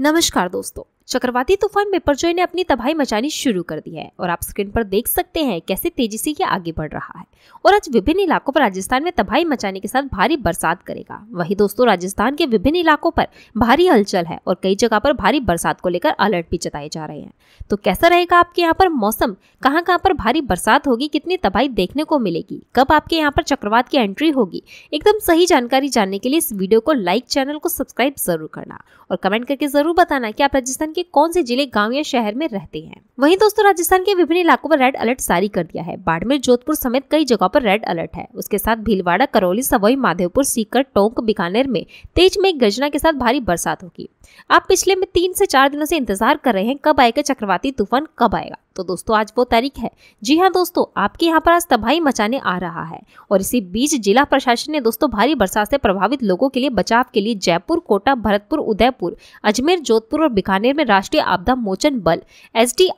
नमस्कार दोस्तों चक्रवाती तूफान परचोई ने अपनी तबाही मचानी शुरू कर दी है और आप स्क्रीन पर देख सकते हैं कैसे तेजी से ये आगे बढ़ रहा है और आज विभिन्न इलाकों पर राजस्थान में तबाही मचाने के साथ भारी बरसात करेगा वही दोस्तों राजस्थान के विभिन्न इलाकों पर भारी हलचल है और कई जगह पर भारी बरसात को लेकर अलर्ट भी जताए जा रहे हैं तो कैसा रहेगा आपके यहाँ पर मौसम कहाँ कहाँ पर भारी बरसात होगी कितनी तबाही देखने को मिलेगी कब आपके यहाँ पर चक्रवात की एंट्री होगी एकदम सही जानकारी जानने के लिए इस वीडियो को लाइक चैनल को सब्सक्राइब जरूर करना और कमेंट करके जरूर बताना की आप राजस्थान के कौन से जिले गाँव या शहर में रहते हैं वही दोस्तों राजस्थान के विभिन्न इलाकों पर रेड अलर्ट जारी कर दिया है बाड़मेर जोधपुर समेत कई जगह पर रेड अलर्ट है उसके साथ भीलवाड़ा करौली सवई माधेवपुर सीकर टोंक बीकानेर में तेज में गजना के साथ भारी बरसात होगी आप पिछले में तीन से चार दिनों से इंतजार कर रहे हैं कब आएगा चक्रवाती तूफान कब आएगा तो दोस्तों आज वो तारीख है जी हाँ दोस्तों आपके यहाँ पर आज तबाही मचाने आ रहा है और इसी बीच जिला प्रशासन ने दोस्तों भारी बरसात से प्रभावित लोगों के लिए बचाव के लिए जयपुर कोटा भरतपुर उदयपुर अजमेर जोधपुर और बीकानेर में राष्ट्रीय आपदा मोचन बल एस की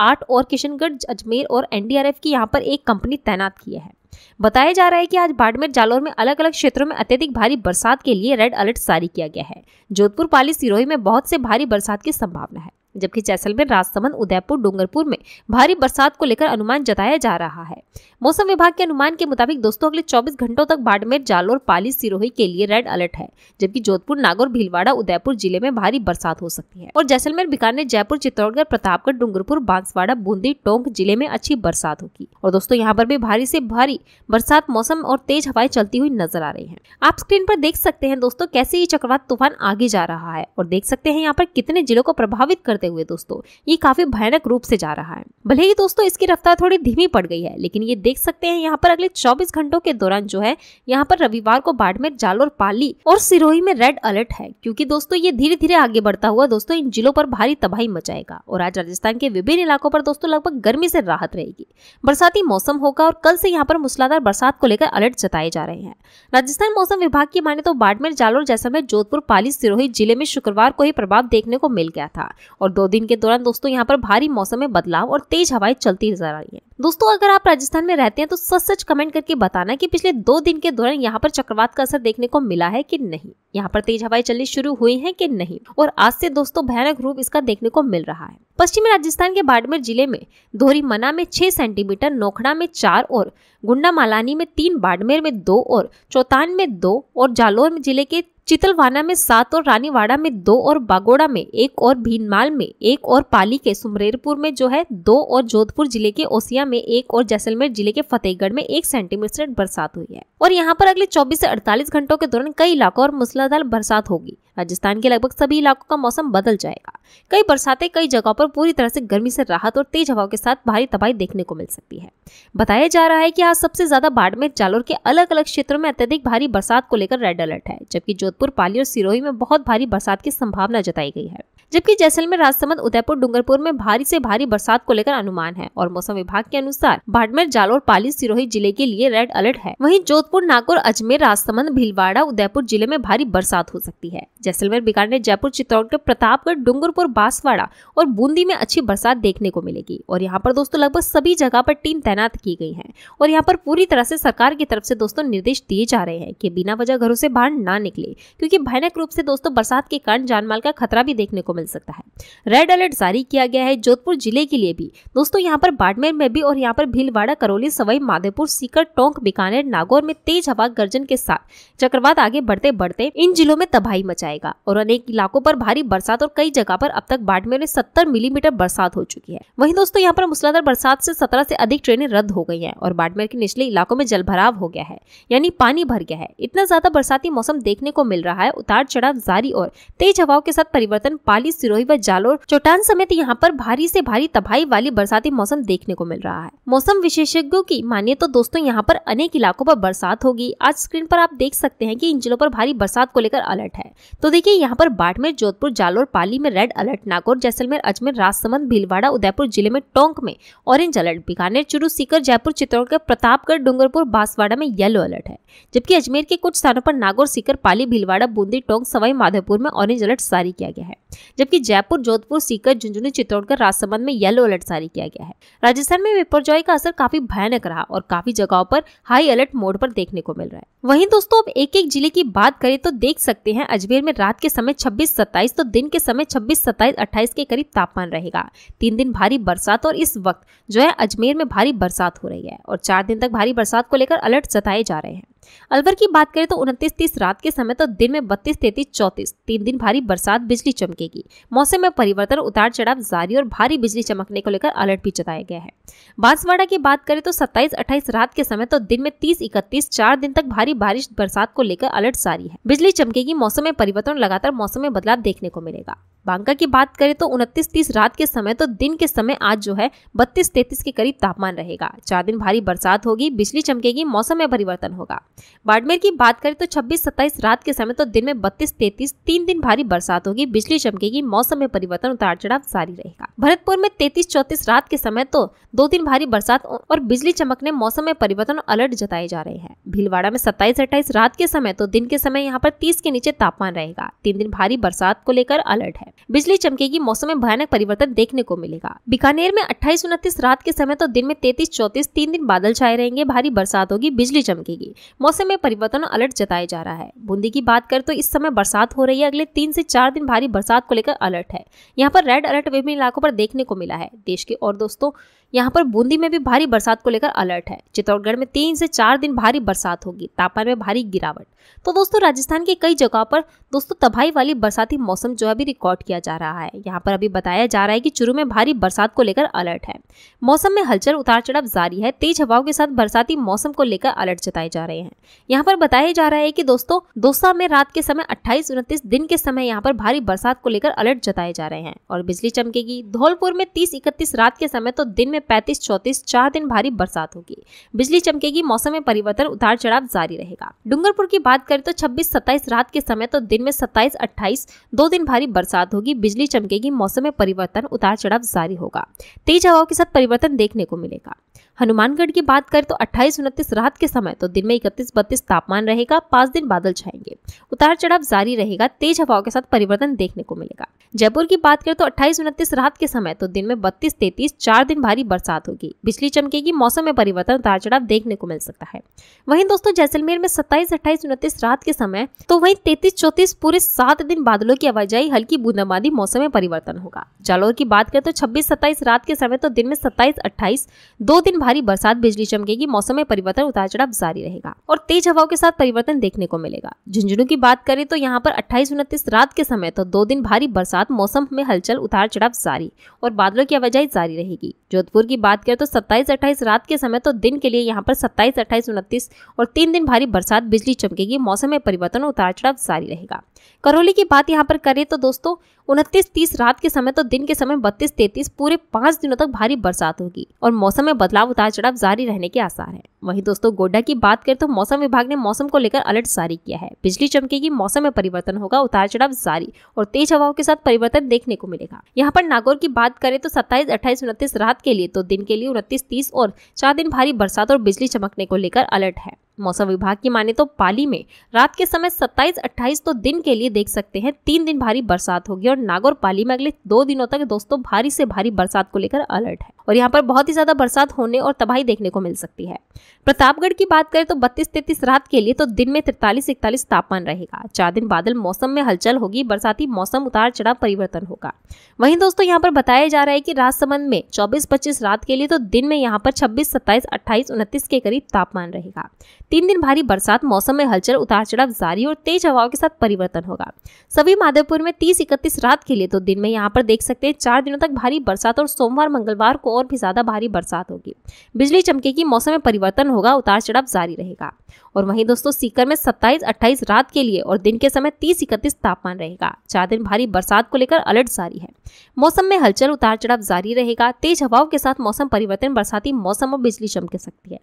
आठ और किशनगढ़ अजमेर और एनडीआरएफ की यहाँ पर एक कंपनी तैनात की है बताया जा रहा है कि आज बाड़मेर जालौर में अलग अलग क्षेत्रों में अत्यधिक भारी बरसात के लिए रेड अलर्ट जारी किया गया है जोधपुर पाली सिरोही में बहुत से भारी बरसात की संभावना है जबकि जैसलमेर राजसमंद उदयपुर डूंगरपुर में भारी बरसात को लेकर अनुमान जताया जा रहा है मौसम विभाग के अनुमान के मुताबिक दोस्तों अगले 24 घंटों तक बाड़मेर जालोर पाली सिरोही के लिए रेड अलर्ट है जबकि जोधपुर नागौर भीलवाड़ा उदयपुर जिले में भारी बरसात हो सकती है और जैसलमेर बीकानेर जयपुर चित्तौड़गढ़ प्रतापगढ़ डूंगरपुर बांसवाड़ा बूंदी टोंक जिले में अच्छी बरसात होगी और दोस्तों यहाँ पर भी भारी ऐसी भारी बरसात मौसम और तेज हवाएं चलती हुई नजर आ रही है आप स्क्रीन पर देख सकते हैं दोस्तों कैसे ये चक्रवात तूफान आगे जा रहा है और देख सकते हैं यहाँ पर कितने जिलों को प्रभावित कर करते हुए दोस्तों ये काफी भयानक रूप से जा रहा है भले ही दोस्तों इसकी रफ्तार थोड़ी धीमी पड़ गई है लेकिन ये देख सकते हैं यहाँ पर अगले चौबीस घंटों के दौरान जो है यहाँ पर रविवार को बाड़मेर जालोर पाली और सिरोही में रेड अलर्ट है क्यूँकी दोस्तों ये धीरे धीरे आगे बढ़ता हुआ दोस्तों इन जिलों पर भारी तबाही मचाएगा और आज राजस्थान के विभिन्न इलाकों पर दोस्तों लगभग गर्मी से राहत रहेगी बरसाती मौसम होगा और कल से यहाँ पर मूसलाधार बरसात को लेकर अलर्ट जताए जा रहे हैं राजस्थान मौसम विभाग की माने तो बाड़मेर जालोर जैसलमेर जोधपुर पाली सिरोही जिले में शुक्रवार को ही प्रभाव देखने को मिल गया था और और दो दिन के दौरान दोस्तों यहाँ पर भारी मौसम में बदलाव और तेज हवाएं चलती नजर आ रही है दोस्तों अगर आप राजस्थान में रहते हैं तो सच सच कमेंट करके बताना कि पिछले दो दिन के दौरान यहाँ पर चक्रवात का असर देखने को मिला है कि नहीं यहाँ पर तेज हवाएं चलनी शुरू हुई हैं कि नहीं और आज से दोस्तों भयानक रूप इसका देखने को मिल रहा है पश्चिमी राजस्थान के बाड़मेर जिले में धोरीमना में छह सेंटीमीटर नोखड़ा में चार और गुंडा मालानी में तीन बाड़मेर में दो और चौतान में दो और जालोर जिले के चितलवाना में सात और रानीवाड़ा में दो और बागोड़ा में एक और भीनमाल में एक और पाली के सुमरेरपुर में जो है दो और जोधपुर जिले के ओसिया में एक और जैसलमेर जिले के फतेहगढ़ में एक सेंटीमीटर बरसात हुई है और यहाँ पर अगले 24 से 48 घंटों के दौरान कई इलाकों और मूसलाधार बरसात होगी राजस्थान के लगभग सभी इलाकों का मौसम बदल जाएगा कई बरसातें कई जगहों पर पूरी तरह से गर्मी से राहत और तेज हवाओं के साथ भारी तबाही देखने को मिल सकती है बताया जा रहा है कि आज सबसे ज्यादा बाड़मेर जालोर के अलग अलग क्षेत्रों में अत्यधिक भारी बरसात को लेकर रेड अलर्ट है जबकि जोधपुर पाली और सिरोही में बहुत भारी बरसात की संभावना जताई गई है जबकि जैसलमेर राजसमंद उदयपुर डूंगरपुर में भारी से भारी बरसात को लेकर अनुमान है और मौसम विभाग के अनुसार बाड़मेर जालोर पाली सिरोही जिले के लिए रेड अलर्ट है वहीं जोधपुर नागौर अजमेर राजसमंद भीलवाड़ा उदयपुर जिले में भारी बरसात हो सकती है जैसलमेर बीकानेर जयपुर चित्तौड़गढ़ प्रतापगढ़ डूंगरपुर बांसवाड़ा और बूंदी में अच्छी बरसात देखने को मिलेगी और यहाँ पर दोस्तों लगभग सभी जगह पर टीम तैनात की गई है और यहाँ पर पूरी तरह से सरकार की तरफ से दोस्तों निर्देश दिए जा रहे हैं कि बिना वजह घरों से बाहर ना निकले क्योंकि भयानक रूप से दोस्तों बरसात के कारण जानमाल का खतरा भी देखने को मिल सकता है रेड अलर्ट जारी किया गया है जोधपुर जिले के लिए भी दोस्तों यहाँ पर बाड़मेर में भी और यहाँ पर भीलवाड़ा करौली सवाई माधेपुर सीकर टोंक बीकानेर नागौर में तेज हवा गर्जन के साथ चक्रवात आगे बढ़ते बढ़ते इन जिलों में तबाही मचाएगा और अनेक इलाकों पर भारी बरसात और कई जगह पर अब तक बाड़मेर में सत्तर मिलीमीटर बरसात हो चुकी है वही दोस्तों यहाँ पर मूसलाधार बरसात से सत्रह से अधिक ट्रेनें रद्द हो गई है और बाड़मेर के निचले इलाकों में जल हो गया है यानी पानी भर गया है इतना ज्यादा बरसाती मौसम देखने को मिल रहा है उतार चढ़ाव जारी और तेज हवाओं के साथ परिवर्तन पाली पहाड़ी सिरोही व जालोर चौटान समेत यहाँ पर भारी से भारी तबाही वाली बरसाती मौसम देखने को मिल रहा है मौसम विशेषज्ञों की मानिए तो दोस्तों यहाँ पर अनेक इलाकों पर बरसात होगी आज स्क्रीन पर आप देख सकते हैं की इन जिलों पर भारी बरसात को लेकर अलर्ट है तो देखिये यहाँ पर बाड़मेर जोधपुर जालोर पाली में रेड अलर्ट नागौर जैसलमेर अजमेर राजसमंद भीलवाड़ा उदयपुर जिले में टोंक में ऑरेंज अलर्ट बीकानेर चुरू सीकर जयपुर चित्तौड़गढ़ प्रतापगढ़ डूंगरपुर बांसवाड़ा में येलो अलर्ट है जबकि अजमेर के कुछ स्थानों पर नागौर सीकर पाली भीलवाड़ा बूंदी टोंक सवाई माधोपुर में ऑरेंज अलर्ट जारी किया गया है जबकि जयपुर जोधपुर सीकर झुंझुनू चित्तौड़गढ़ राजसमंद में येलो अलर्ट जारी किया गया है राजस्थान में वेपरजॉय का असर काफी भयानक रहा और काफी जगहों पर हाई अलर्ट मोड पर देखने को मिल रहा है वहीं दोस्तों अब एक एक जिले की बात करें तो देख सकते हैं अजमेर में रात के समय छब्बीस सत्ताईस तो दिन के समय छब्बीस सत्ताईस अट्ठाईस के करीब तापमान रहेगा तीन दिन भारी बरसात और इस वक्त जो है अजमेर में भारी बरसात हो रही है और चार दिन तक भारी बरसात को लेकर अलर्ट जताए जा रहे हैं अलवर की बात करें तो उनतीस तीस रात के समय तो दिन में बत्तीस तैतीस चौतीस तीन दिन भारी बरसात बिजली चमकेगी मौसम में परिवर्तन उतार चढ़ाव जारी और भारी बिजली चमकने को लेकर अलर्ट भी जताया गया है बांसवाड़ा की बात करें तो सत्ताईस अट्ठाईस रात के समय तो दिन में तीस इकतीस चार दिन तक भारी बारिश बरसात को लेकर अलर्ट जारी है बिजली चमकेगी मौसम में परिवर्तन लगातार मौसम में बदलाव देखने को मिलेगा बांका की बात करें तो उनतीस तीस रात के समय तो दिन के समय आज जो है बत्तीस तैतीस के करीब तापमान रहेगा चार दिन भारी बरसात होगी बिजली चमकेगी मौसम में परिवर्तन होगा बाड़मेर की बात करें तो 26-27 रात के समय तो दिन में 32-33 तीन दिन भारी बरसात होगी बिजली चमकेगी मौसम में परिवर्तन उतार चढ़ाव जारी रहेगा भरतपुर में 33-34 रात के समय तो दो दिन भारी बरसात और बिजली चमकने मौसम में परिवर्तन और अलर्ट जताए जा रहे हैं भीलवाड़ा में सत्ताईस अट्ठाईस रात के समय तो दिन के समय यहाँ पर तीस के नीचे तापमान रहेगा तीन दिन भारी बरसात को लेकर अलर्ट है बिजली चमकेगी मौसम में भयानक परिवर्तन देखने को मिलेगा बीकानेर में अट्ठाईस उनतीस रात के समय तो दिन में तैतीस चौतीस तीन दिन बादल छाए रहेंगे भारी बरसात होगी बिजली चमकेगी मौसम में परिवर्तन अलर्ट जताया जा रहा है बूंदी की बात करें तो इस समय बरसात हो रही है अगले तीन से चार दिन भारी बरसात को लेकर अलर्ट है यहाँ पर रेड अलर्ट विभिन्न इलाकों पर देखने को मिला है देश के और दोस्तों यहाँ पर बूंदी में भी भारी बरसात को लेकर अलर्ट है चित्तौड़गढ़ में तीन से चार दिन भारी बरसात होगी तापमान में भारी गिरावट तो दोस्तों राजस्थान के कई जगहों पर दोस्तों तबाही वाली बरसाती मौसम जो है अभी रिकॉर्ड किया जा रहा है यहाँ पर अभी बताया जा रहा है कि चुरू में भारी बरसात को लेकर अलर्ट है मौसम में हलचल उतार चढ़ाव जारी है तेज हवाओं के साथ बरसाती मौसम को लेकर अलर्ट जताए जा रहे हैं यहाँ पर बताया जा रहा है की दोस्तों दोसा में रात के समय अट्ठाईस उनतीस दिन के समय यहाँ पर भारी बरसात को लेकर अलर्ट जताए जा रहे हैं और बिजली चमकेगी धौलपुर में तीस इकतीस रात के समय तो दिन में में 35, 34, चार दिन भारी बरसात होगी बिजली चमकेगी मौसम में परिवर्तन उतार चढ़ाव जारी रहेगा डूंगरपुर की बात करें तो 26, 27 रात के समय तो दिन में 27, 28 दो दिन भारी बरसात होगी बिजली चमकेगी मौसम में परिवर्तन उतार चढ़ाव जारी होगा तेज हवाओं के साथ परिवर्तन देखने को मिलेगा हनुमानगढ़ की बात करें तो 28 उनतीस रात के समय तो दिन में इकतीस बत्तीस तापमान रहेगा पांच दिन बादल छाएंगे उतार चढ़ाव जारी रहेगा तेज हवाओं के साथ परिवर्तन देखने को मिलेगा जयपुर की बात करें तो अट्ठाईस उनतीस रात के समय तो दिन में बत्तीस तैतीस चार दिन भारी बरसात होगी बिजली चमकेगी मौसम में परिवर्तन उतार चढ़ाव देखने को मिल सकता है वहीं दोस्तों जैसलमेर में सत्ताईस 28, उनतीस रात के समय तो वहीं 33, 34 पूरे सात दिन बादलों की आवाजाही हल्की बूंदाबांदी मौसम में परिवर्तन होगा जालोर की बात करें तो छब्बीस सत्ताईस रात के समय तो दिन में सत्ताईस अट्ठाईस दो दिन भारी बरसात बिजली चमकेगी मौसम में परिवर्तन उतार चढ़ाव जारी रहेगा और तेज हवाओं के साथ परिवर्तन देखने को मिलेगा झुंझुनू की बात करें तो यहाँ पर अट्ठाईस उनतीस रात के समय तो दो दिन भारी बरसात मौसम में हलचल उतार चढ़ाव जारी और बादलों की आवाजाही जारी रहेगी जोधपुर जयपुर की बात करें तो सत्ताईस अट्ठाईस रात के समय तो दिन के लिए यहाँ पर सत्ताईस अट्ठाईस उनतीस और तीन दिन भारी बरसात बिजली चमकेगी मौसम में परिवर्तन उतार चढ़ाव जारी रहेगा करौली की बात यहाँ पर करें तो दोस्तों उनतीस तीस रात के समय तो दिन के समय बत्तीस तैतीस पूरे पांच दिनों तक भारी बरसात होगी और मौसम में बदलाव उतार चढ़ाव जारी रहने के आसार है वहीं दोस्तों गोड्डा की बात करें तो मौसम विभाग ने मौसम को लेकर अलर्ट जारी किया है बिजली चमकेगी मौसम में परिवर्तन होगा उतार चढ़ाव जारी और तेज हवाओं के साथ परिवर्तन देखने को मिलेगा यहाँ पर नागौर की बात करें तो सत्ताईस अट्ठाईस उनतीस रात के लिए तो दिन के लिए उनतीस तीस और चार दिन भारी बरसात और बिजली चमकने को लेकर अलर्ट है मौसम विभाग की माने तो पाली में रात के समय 27-28 तो दिन के लिए देख सकते हैं तीन दिन भारी बरसात होगी और नागौर पाली में अगले दो दिनों तक दोस्तों भारी से भारी बरसात को लेकर अलर्ट है और यहाँ पर बहुत ही ज्यादा बरसात होने और तबाही देखने को मिल सकती है प्रतापगढ़ की बात करें तो बत्तीस तैतीस रात के लिए तो दिन में तिरतालीस इकतालीस तापमान रहेगा चार दिन बादल मौसम में हलचल होगी बरसाती मौसम उतार चढ़ाव परिवर्तन होगा वहीं दोस्तों यहाँ पर बताया जा रहा है की राजसमंद में चौबीस पच्चीस रात के लिए तो दिन में यहाँ पर छब्बीस सत्ताईस अट्ठाईस उनतीस के करीब तापमान रहेगा तीन दिन भारी बरसात मौसम में हलचल उतार चढ़ाव जारी और तेज हवाओं के साथ परिवर्तन होगा सभी माधवपुर में तीस इकतीस रात के लिए तो दिन में यहाँ पर देख सकते हैं चार दिनों तक भारी बरसात और सोमवार मंगलवार को और भी ज्यादा भारी बरसात होगी बिजली की मौसम में परिवर्तन होगा उतार चढ़ाव जारी रहेगा और वहीं दोस्तों सीकर में सत्ताईस अट्ठाईस रात के लिए और दिन के समय तीस इकतीस तापमान रहेगा चार दिन भारी बरसात को लेकर अलर्ट जारी है मौसम में हलचल उतार चढ़ाव जारी रहेगा तेज हवाओं के साथ मौसम परिवर्तन बरसाती मौसम और बिजली चमक सकती है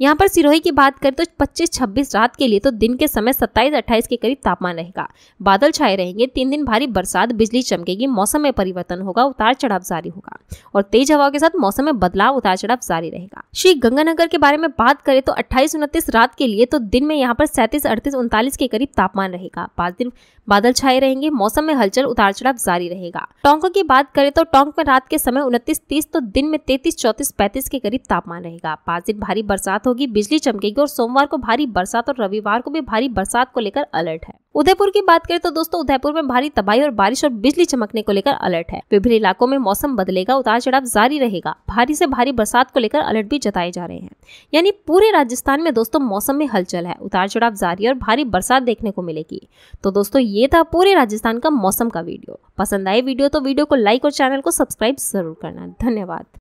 यहाँ पर सिरोही की बात करें तो सिर्फ 25-26 रात के लिए तो दिन के समय 27-28 के करीब तापमान रहेगा बादल छाए रहेंगे तीन दिन भारी बरसात बिजली चमकेगी मौसम में परिवर्तन होगा उतार चढ़ाव जारी होगा और तेज हवाओं के साथ मौसम में बदलाव उतार चढ़ाव जारी रहेगा श्री गंगानगर के बारे में बात करें तो अट्ठाईस उनतीस रात के लिए तो दिन में यहाँ पर सैंतीस अड़तीस उनतालीस के करीब तापमान रहेगा पाँच दिन बादल छाए रहेंगे मौसम में हलचल उतार चढ़ाव जारी रहेगा टोंक की बात करें तो टोंक में रात के समय उनतीस तीस तो दिन में तैतीस चौतीस पैंतीस के करीब तापमान रहेगा पांच दिन भारी बरसात होगी बिजली चमकेगी और सोमवार सोमवार को भारी बरसात और रविवार को भी भारी बरसात को लेकर अलर्ट है उदयपुर की बात करें तो दोस्तों उदयपुर में भारी तबाही और बारिश और बिजली चमकने को लेकर अलर्ट है विभिन्न इलाकों में मौसम बदलेगा उतार चढ़ाव जारी रहेगा भारी से भारी बरसात को लेकर अलर्ट भी जताए जा रहे हैं यानी पूरे राजस्थान में दोस्तों मौसम में हलचल है उतार चढ़ाव जारी और भारी बरसात देखने को मिलेगी तो दोस्तों ये था पूरे राजस्थान का मौसम का वीडियो पसंद आए वीडियो तो वीडियो को लाइक और चैनल को सब्सक्राइब जरूर करना धन्यवाद